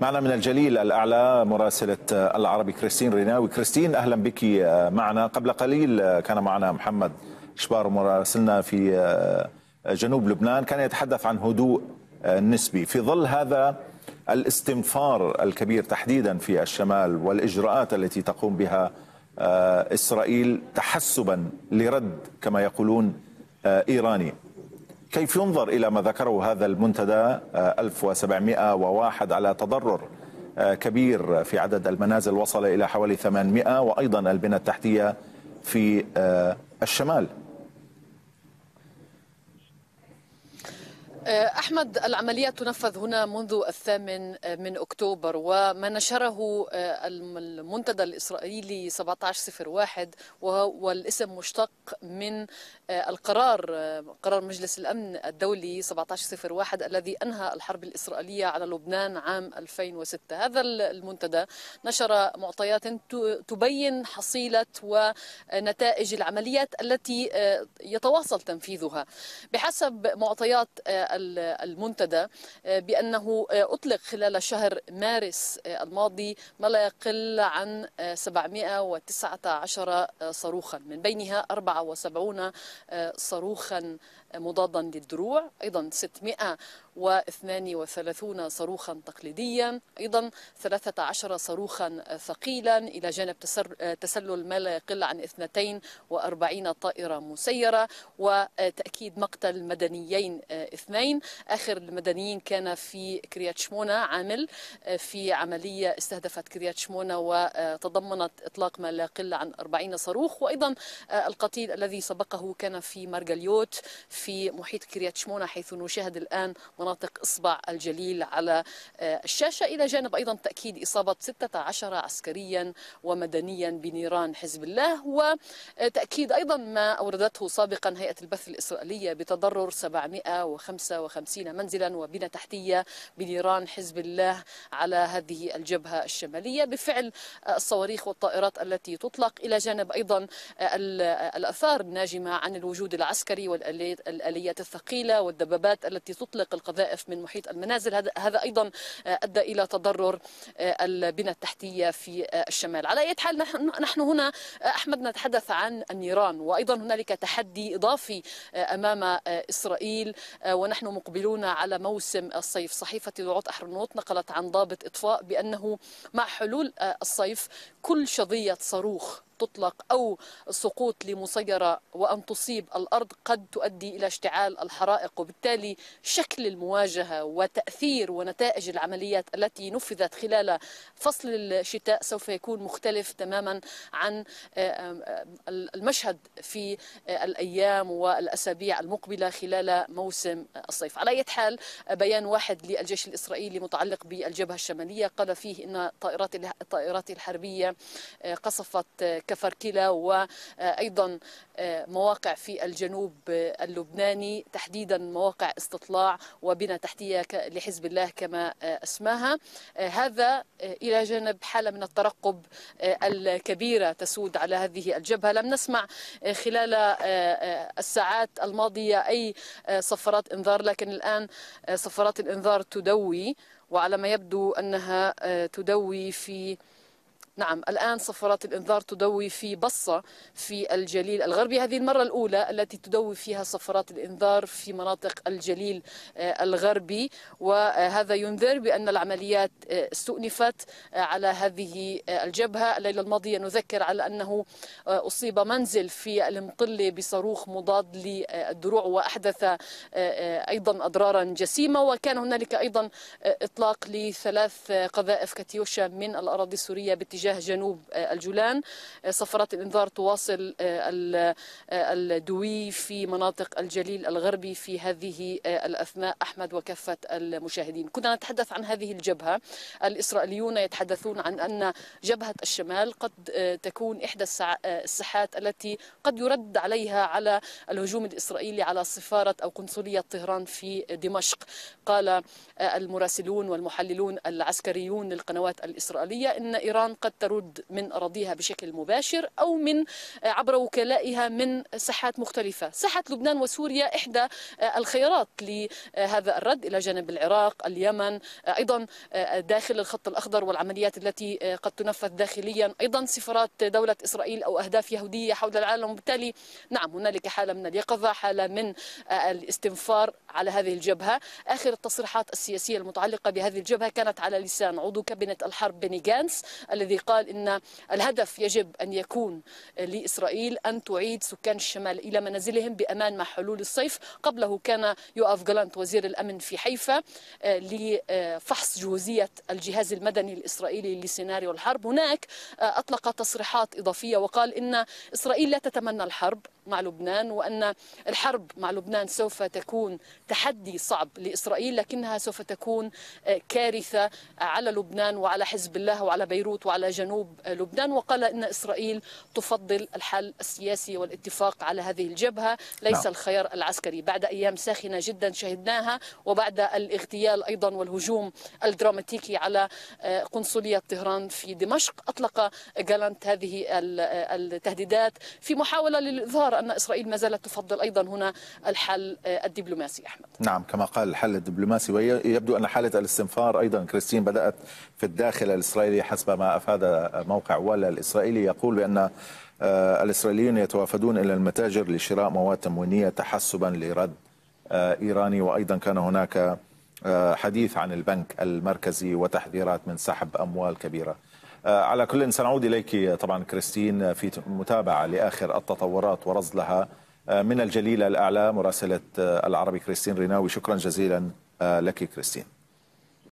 معنا من الجليل الأعلى مراسلة العربي كريستين ريناوي كريستين أهلا بك آه، معنا قبل قليل آه، كان معنا محمد شبار مراسلنا في آه، جنوب لبنان كان يتحدث عن هدوء نسبي في ظل هذا الاستنفار الكبير تحديدا في الشمال والإجراءات التي تقوم بها إسرائيل تحسبا لرد كما يقولون إيراني كيف ينظر إلى ما ذكره هذا المنتدى 1701 آه، على تضرر آه، كبير في عدد المنازل وصل إلى حوالي 800 وأيضا البنى التحتية في آه، الشمال أحمد العمليات تنفذ هنا منذ الثامن من أكتوبر وما نشره آه، المنتدى الإسرائيلي 1701 وهو الاسم مشتق من آه، القرار آه، قرار مجلس الأمن الدولي 1701 الذي أنهى الحرب الإسرائيلية على لبنان عام 2006 هذا المنتدى نشر معطيات تبين حصيلة ونتائج العمليات التي يتواصل تنفيذها بحسب معطيات ال المنتدى آه، بأنه آه، أطلق خلال شهر مارس آه، الماضي ما لا يقل عن 719 صاروخا من بينها 74 صاروخا مضادا للدروع أيضا 600 و32 صاروخا تقليديا أيضا 13 صاروخا ثقيلا إلى جانب تسلل ما لا يقل عن 42 طائرة مسيرة وتأكيد مقتل مدنيين آه، اثنين آخر المدنيين كان في كريات شمونة عامل آه، في عملية استهدفت كريات شمونة وتضمنت إطلاق ما لا يقل عن 40 صاروخ وأيضا آه، القتيل الذي سبقه كان في مارغاليوت في محيط كريات شمونة حيث نشاهد الآن مناطق مناطق إصبع الجليل على آه، الشاشة إلى جانب أيضا تأكيد إصابة 16 عسكريا ومدنيا بنيران حزب الله وتأكيد أيضا ما أوردته سابقا هيئة البث الإسرائيلية بتضرر 755 منزلا وبنى تحتية بنيران حزب الله على هذه الجبهة الشمالية بفعل آه، الصواريخ والطائرات التي تطلق إلى جانب أيضا آه، الأثار الناجمة عن الوجود العسكري والآليات الثقيلة والدبابات التي تطلق القذائف القذائف من محيط المنازل هذا أيضا آه، أدى إلى تضرر آه، البنى التحتية في آه، الشمال على أي حال نحن هنا أحمد نتحدث عن النيران وأيضا هنالك تحدي إضافي أمام إسرائيل ونحن مقبلون على موسم الصيف صحيفة لوعوت أحرنوت نقلت عن ضابط إطفاء بأنه مع حلول الصيف كل شظية صاروخ تطلق أو سقوط لمسيرة وأن تصيب الأرض قد تؤدي إلى اشتعال الحرائق وبالتالي شكل المواجهة وتأثير ونتائج العمليات التي نفذت خلال فصل الشتاء سوف يكون مختلف تماما عن آه، آه، المشهد في آه، الأيام والأسابيع المقبلة خلال موسم الصيف على أي حال بيان واحد للجيش الإسرائيلي متعلق بالجبهة الشمالية قال فيه أن طائرات الطائرات الحربية قصفت كفركلة وأيضا آه، مواقع في الجنوب آه، اللبناني تحديدا مواقع استطلاع وبنى تحتية لحزب الله كما آه، اسماها هذا إلى جانب حالة من الترقب الكبيرة تسود على هذه الجبهة لم نسمع خلال الساعات الماضية أي صفرات إنذار لكن الآن صفرات الإنذار تدوي وعلى ما يبدو أنها تدوي في نعم الآن صفارات الإنذار تدوي في بصة في الجليل الغربي هذه المرة الأولى التي تدوي فيها صفارات الإنذار في مناطق الجليل آه، الغربي وهذا ينذر بأن العمليات آه، استؤنفت آه، على هذه الجبهة الليلة الماضية نذكر على أنه أصيب منزل في المطلة بصاروخ مضاد للدروع وأحدث أيضا أضرارا جسيمة وكان هنالك أيضا إطلاق لثلاث قذائف كاتيوشا من الأراضي السورية باتجاه باتجاه جنوب آه، الجولان آه، صفارات الإنذار تواصل آه، الدوي في مناطق الجليل الغربي في هذه الأثناء أحمد وكافة المشاهدين كنا نتحدث عن هذه الجبهة الإسرائيليون يتحدثون عن أن جبهة الشمال قد تكون إحدى الساحات التي قد يرد عليها على الهجوم الإسرائيلي على سفارة أو قنصلية طهران في دمشق قال المراسلون والمحللون العسكريون للقنوات الإسرائيلية إن إيران قد ترد من أراضيها بشكل مباشر أو من آه، عبر وكلائها من ساحات مختلفة ساحة لبنان وسوريا إحدى آه، الخيارات لهذا الرد إلى جانب العراق اليمن آه، أيضا داخل الخط الأخضر والعمليات التي قد تنفذ داخليا أيضا سفارات دولة إسرائيل أو أهداف يهودية حول العالم وبالتالي نعم هنالك حالة من اليقظة حالة من الاستنفار على هذه الجبهة آخر التصريحات السياسية المتعلقة بهذه الجبهة كانت على لسان عضو كابينة الحرب بني جانس الذي قال ان الهدف يجب ان يكون لاسرائيل ان تعيد سكان الشمال الى منازلهم بامان مع حلول الصيف، قبله كان يؤف جلانت وزير الامن في حيفا آه، لفحص جهوزيه الجهاز المدني الاسرائيلي لسيناريو الحرب، هناك آه، اطلق تصريحات اضافيه وقال ان اسرائيل لا تتمنى الحرب مع لبنان وأن الحرب مع لبنان سوف تكون تحدي صعب لإسرائيل لكنها سوف تكون آه، كارثة على لبنان وعلى حزب الله وعلى بيروت وعلى جنوب آه، لبنان وقال إن إسرائيل تفضل الحل السياسي والاتفاق على هذه الجبهة ليس لا. نعم. الخيار العسكري بعد أيام ساخنة جدا شهدناها وبعد الاغتيال أيضا والهجوم الدراماتيكي على آه، قنصلية طهران في دمشق أطلق جالانت هذه التهديدات في محاولة للإظهار أن إسرائيل ما زالت تفضل أيضا هنا الحل آه، الدبلوماسي أحمد نعم كما قال الحل الدبلوماسي ويبدو أن حالة الاستنفار أيضا كريستين بدأت في الداخل الإسرائيلي حسب ما أفاد موقع ولا الإسرائيلي يقول بأن آه، الإسرائيليون يتوافدون إلى المتاجر لشراء مواد تموينية تحسبا لرد آه، إيراني وأيضا كان هناك حديث عن البنك المركزي وتحذيرات من سحب أموال كبيرة آه، على كل سنعود إليك طبعا كريستين آه، في متابعة لآخر التطورات ورصد لها آه، من الجليل الأعلى مراسلة العربي كريستين ريناوي شكرا جزيلا لك كريستين